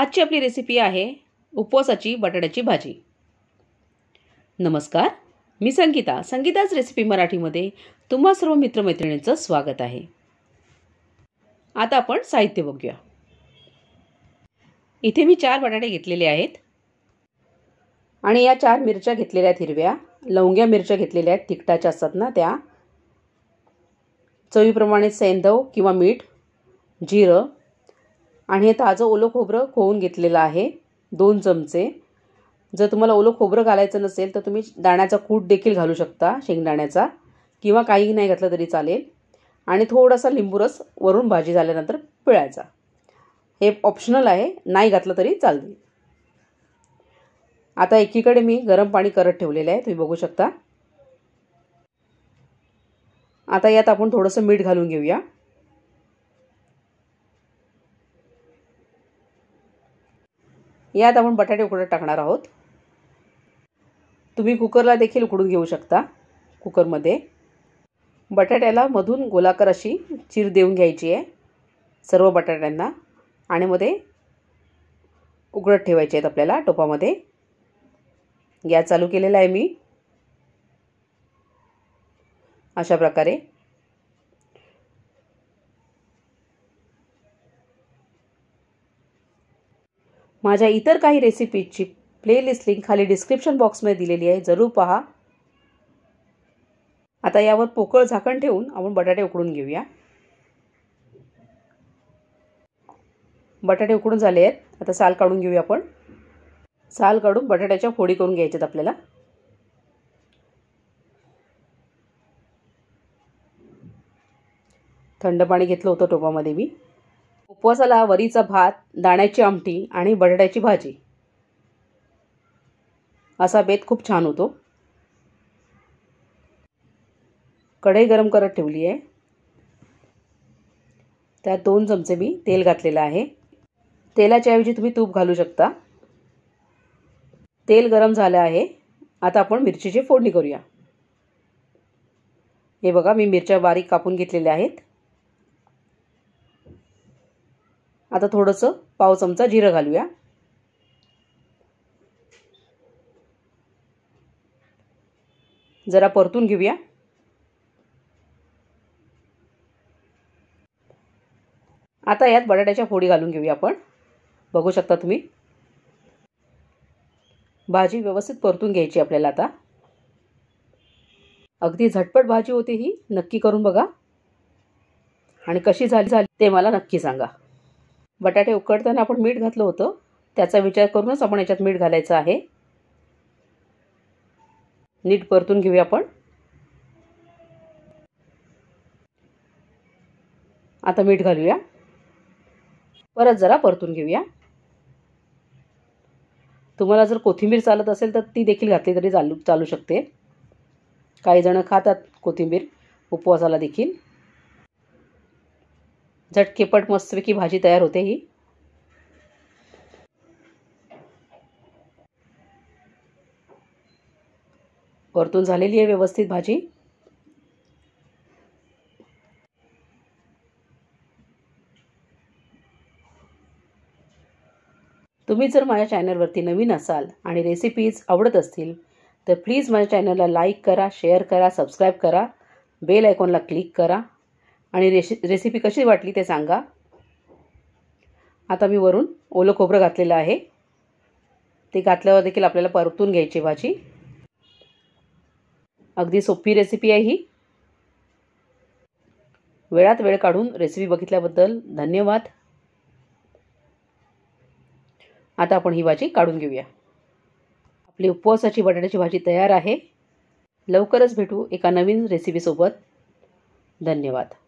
आजची आपली रेसिपी आहे उपवासाची बटाट्याची भाजी नमस्कार मी संगीता संगीताच रेसिपी मराठीमध्ये तुम्हा सर्व मित्रमैत्रिणींचं स्वागत आहे आता आपण साहित्य बघूया इथे मी चार बटाटे घेतलेले आहेत आणि या चार मिरच्या घेतलेल्या आहेत हिरव्या लवंग्या मिरच्या घेतलेल्या आहेत तिखटाच्या असतात ना त्या चवीप्रमाणे सैंधव किंवा मीठ जिरं आणि हे ताजं ओलं खोबरं खोवून घेतलेलं आहे दोन चमचे जर तुम्हाला ओलं खोबरं घालायचं नसेल तर तुम्ही दाण्याचा कूट देखील घालू शकता शेंगदाण्याचा किंवा काहीही नाही घातलं तरी चालेल आणि थोडासा लिंबूरस वरून भाजी झाल्यानंतर पिळायचा हे ऑप्शनल आहे नाही घातलं तरी चालते आता एकीकडे मी गरम पाणी करत ठेवलेलं आहे तुम्ही बघू शकता आता यात आपण थोडंसं मीठ घालून घेऊया यात आपण बटाटे उकडत टाकणार आहोत तुम्ही कुकरला देखील उकडून घेऊ शकता कुकरमध्ये बटाट्याला मधून गोलाकार अशी चीर देऊन घ्यायची आहे सर्व बटाट्यांना आणि मध्ये उकडत ठेवायचे आहेत आपल्याला टोपामध्ये गॅस चालू केलेला आहे मी अशा प्रकारे माझ्या इतर काही रेसिपीजची प्लेलिस्ट लिंक खाली डिस्क्रिप्शन बॉक्समध्ये दिलेली आहे जरूर पहा आता यावर पोकळ झाकण ठेवून आपण बटाटे उकडून घेऊया बटाटे उकडून झाले आहेत आता साल काढून घेऊया आपण साल काढून बटाट्याच्या फोडी करून घ्यायच्यात आपल्याला थंड पाणी घेतलं होतं टोपामध्ये मी उपवासाला वरीचा भात दाण्याची आमटी आणि बटाट्याची भाजी असा बेत खूप छान होतो कढई गरम करत ठेवली आहे त्यात दोन चमचे मी तेल घातलेलं आहे तेलाच्याऐवजी तुम्ही तूप घालू शकता तेल गरम झालं आहे आता आपण मिरचीची फोडणी करूया हे बघा मी मिरच्या बारीक कापून घेतलेल्या आहेत आता थोडंसं पाव चमचा जिरं घालूया जरा परतून घेऊया आता यात बटाट्याच्या फोडी घालून घेऊया आपण बघू शकता तुम्ही भाजी व्यवस्थित परतून घ्यायची आपल्याला आता अगदी झटपट भाजी होती ही नक्की करून बघा आणि कशी झाली झाली ते मला नक्की सांगा बटाटे उकडताना आपण मीठ घातलं होतं त्याचा विचार करूनच आपण याच्यात मीठ घालायचं आहे नीट परतून घेऊया आपण आता मीठ घालूया परत जरा परतून घेऊया तुम्हाला जर कोथिंबीर चालत असेल तर ती देखील घातली तरी चालू चालू शकते काही जण खातात कोथिंबीर उपवासाला देखील झटकेपट मस्तपैकी भाजी तयार होते ही परतून झालेली आहे व्यवस्थित भाजी तुम्ही जर माझ्या चॅनलवरती नवीन असाल आणि रेसिपीज आवडत असतील तर प्लीज माझ्या चॅनलला लाईक करा शेअर करा सबस्क्राईब करा बेल आयकॉनला क्लिक करा आणि रेशि रेसिपी कशी वाटली ते सांगा आता मी वरून ओलं खोबरं घातलेलं आहे ते घातल्यावर देखील आपल्याला परतून घ्यायची भाजी अगदी सोपी रेसिपी आहे ही वेळात वेळ काढून रेसिपी बघितल्याबद्दल धन्यवाद आता आपण ही भाजी काढून घेऊया आपली उपवासाची बटाट्याची भाजी तयार आहे लवकरच भेटू एका नवीन रेसिपीसोबत धन्यवाद